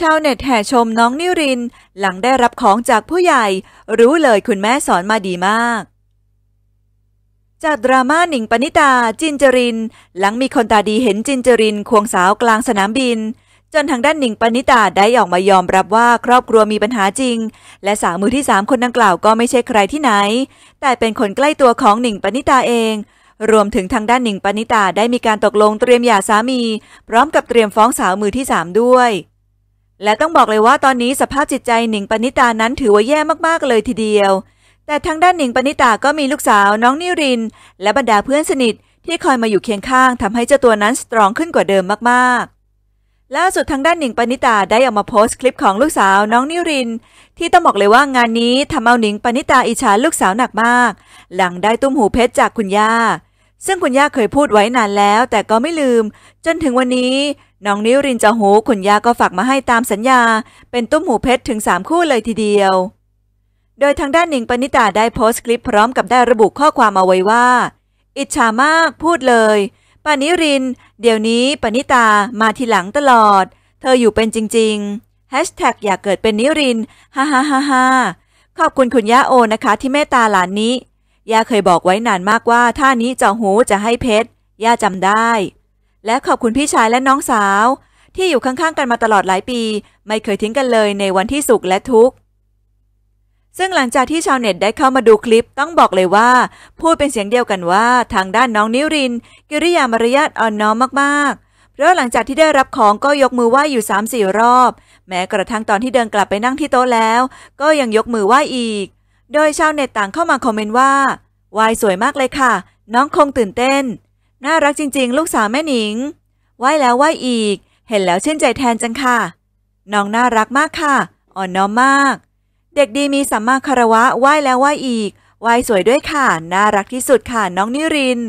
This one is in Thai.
ชาวเน็ตแห่ชมน้องนิริน หลังได้รับของจากผู้ใหญ่ รู้เลยคุณแม่สอนมาดีมาก จากดราม่าหนิงปณิตาจินจริน หลังมีคนตาดีเห็นจินจรินควงสาวกลางสนามบิน จนทางด้านหนิงปณิตาได้ออกมายอมรับว่าครอบครัวมีปัญหาจริง และสาวมือที่สามคนดังกล่าวก็ไม่ใช่ใครที่ไหน แต่เป็นคนใกล้ตัวของหนิงปณิตาเอง รวมถึงทางด้านหนิงปณิตาได้มีการตกลงเตรียมหย่าสามี พร้อมกับเตรียมฟ้องสาวมือที่สามด้วยและต้องบอกเลยว่าตอนนี้สภาพจิตใจหนิงปณิตานั้นถือว่าแย่มากๆเลยทีเดียว แต่ทางด้านหนิงปณิตาก็มีลูกสาวน้องนิรินและบรรดาเพื่อนสนิทที่คอยมาอยู่เคียงข้างทำให้เจ้าตัวนั้นสตรองขึ้นกว่าเดิมมาก ๆ ล่าสุดทางด้านหนิงปณิตาได้ออกมาโพสต์คลิปของลูกสาวน้องนิรินที่ต้องบอกเลยว่างานนี้ทำเอาหนิงปณิตาอิจฉาลูกสาวหนักมาก หลังได้ตุ้มหูเพชรจากคุณย่าซึ่งคุณย่าเคยพูดไว้นานแล้ว แต่ก็ไม่ลืม จนถึงวันนี้ น้องนิวรินจะหู คุณย่าก็ฝากมาให้ตามสัญญาเป็นตุ้มหูเพชรถึงสามคู่เลยทีเดียว โดยทางด้านหนิงปณิตาได้โพสต์คลิปพร้อมกับได้ระบุข้อความเอาไว้ว่า อิจฉามากพูดเลยปานิริน เดี๋ยวนี้ปณิตามาทีหลังตลอด เธออยู่เป็นจริงๆ Hashtag อยากเกิดเป็นนิรินฮ่าฮ่าฮ่าฮ่าขอบคุณคุณย่าโอนะคะที่เมตตาหลานนี้ย่าเคยบอกไว้นานมากว่าท่านี้เจ้าหูจะให้เพชรย่าจำได้ และขอบคุณพี่ชายและน้องสาว ที่อยู่ข้างๆกันมาตลอดหลายปี ไม่เคยทิ้งกันเลยในวันที่สุขและทุกข์ซึ่งหลังจากที่ชาวเน็ตได้เข้ามาดูคลิปต้องบอกเลยว่า พูดเป็นเสียงเดียวกันว่า ทางด้านน้องนิริน กิริยามารยาทอ่อนน้อมมากๆ เพราะหลังจากที่ได้รับของก็ยกมือไหว้อยู่3-4รอบแม้กระทั่งตอนที่เดินกลับไปนั่งที่โต๊ะแล้ว ก็ยังยกมือไหว้อีกโดยชาวเน็ตต่างเข้ามาคอมเมนต์ว่าวายสวยมากเลยค่ะ น้องคงตื่นเต้น น่ารักจริง ๆ ลูกสาวแม่หนิงว่ายแล้วว่ายอีก เห็นแล้วชื่นใจแทนจังค่ะ น้องน่ารักมากค่ะ อ่อนน้อมมาก เด็กดีมีสัมมาคารวะว่ายแล้วว่ายอีก่ายสวยด้วยค่ะ น่ารักที่สุดค่ะ น้องนิริน